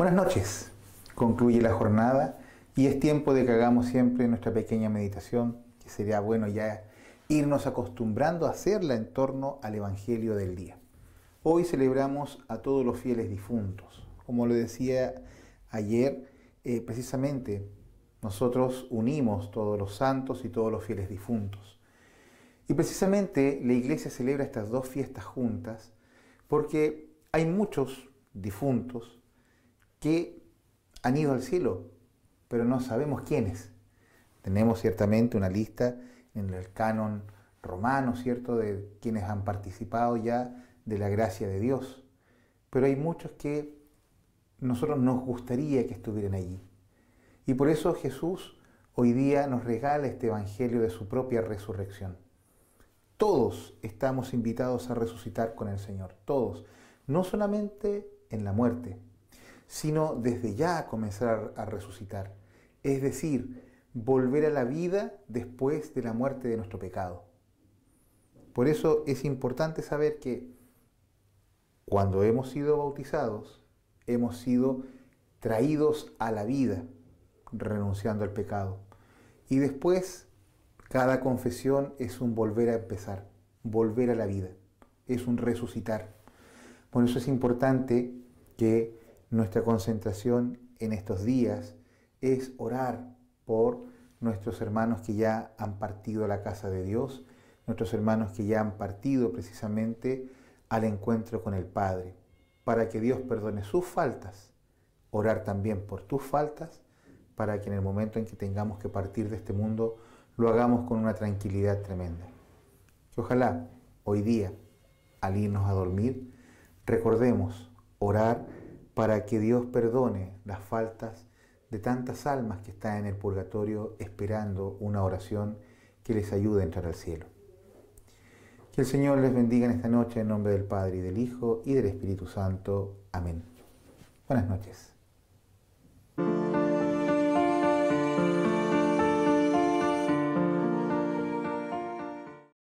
Buenas noches. Concluye la jornada y es tiempo de que hagamos siempre nuestra pequeña meditación, que sería bueno ya irnos acostumbrando a hacerla en torno al Evangelio del día. Hoy celebramos a todos los fieles difuntos. Como lo decía ayer, eh, precisamente nosotros unimos todos los santos y todos los fieles difuntos. Y precisamente la iglesia celebra estas dos fiestas juntas porque hay muchos difuntos que han ido al cielo, pero no sabemos quiénes. Tenemos ciertamente una lista en el canon romano, ¿cierto?, de quienes han participado ya de la gracia de Dios. Pero hay muchos que nosotros nos gustaría que estuvieran allí. Y por eso Jesús hoy día nos regala este Evangelio de su propia resurrección. Todos estamos invitados a resucitar con el Señor, todos, no solamente en la muerte, sino desde ya comenzar a resucitar, es decir, volver a la vida después de la muerte de nuestro pecado. Por eso es importante saber que cuando hemos sido bautizados, hemos sido traídos a la vida, renunciando al pecado. Y después, cada confesión es un volver a empezar, volver a la vida, es un resucitar. Por eso es importante que nuestra concentración en estos días es orar por nuestros hermanos que ya han partido a la casa de Dios, nuestros hermanos que ya han partido precisamente al encuentro con el Padre, para que Dios perdone sus faltas, orar también por tus faltas, para que en el momento en que tengamos que partir de este mundo lo hagamos con una tranquilidad tremenda. Que ojalá hoy día, al irnos a dormir, recordemos orar para que Dios perdone las faltas de tantas almas que están en el purgatorio esperando una oración que les ayude a entrar al cielo. Que el Señor les bendiga en esta noche en nombre del Padre y del Hijo y del Espíritu Santo. Amén. Buenas noches.